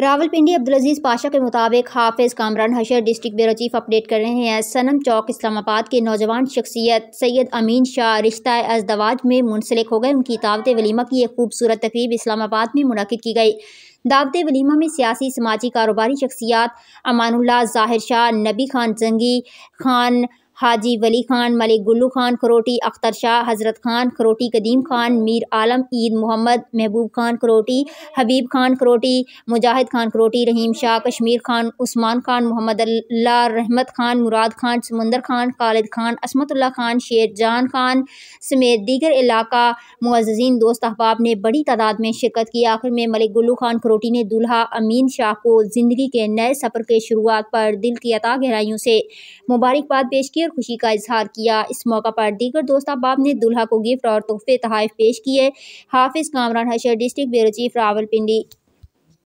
रावलपिंडी अजीज़ पाशा के मुताबिक हाफिज कामरान हशर डिस्ट्रिक्ट ब्यूरो चीफ अपडेट कर रहे हैं सनम चौक इस्लामाबाद के नौजवान शख्सियत सैयद अमीन शाह रिश्ता अजदवाज में मुंसलिक हो गए उनकी दावत वलीमा की एक खूबसूरत तकरीब इस्लामाबाद में मुनद की गई दावत वलीमा में सियासी समाजी कारोबारी शख्सियात अमानुल्ला जाहिर शाह नबी खान जंगी खान हाजी वली खान मलिक गुल्लू खान खरोटी अख्तर शाह हज़रत खान खरोटी कदीम खान मीर आलम ईद मोहम्मद महबूब खान खरोटी हबीब खान खरोटी मुजाहिद खान खरोटी रहीम शाह कश्मीर खान उस्मान खान मोहम्मद अल्लाह रहमत खान मुराद खान समंदर खान खालिद खान असमतुल्ला खान शेर जान खान समेत दीगर इलाका मुआजीन दोस्त अहबाब ने बड़ी तादाद में शिरकत की आखिर में मलिक गुल्लू खान खरोटी ने दुल्हा अमीन शाह को ज़िंदगी के नए सफ़र के शुरुआत पर दिल की अता गहराइयों से मुबारकबाद पेश की और खुशी का इजहार किया इस मौका पर दीगर दोस्त अहबाब ने दुल्हा को गिफ्ट और तोहफे तहफ पेश किए हाफिज़ कामरान हशर डिस्ट्रिक्ट ब्यूरो चीफ रावलपिंडी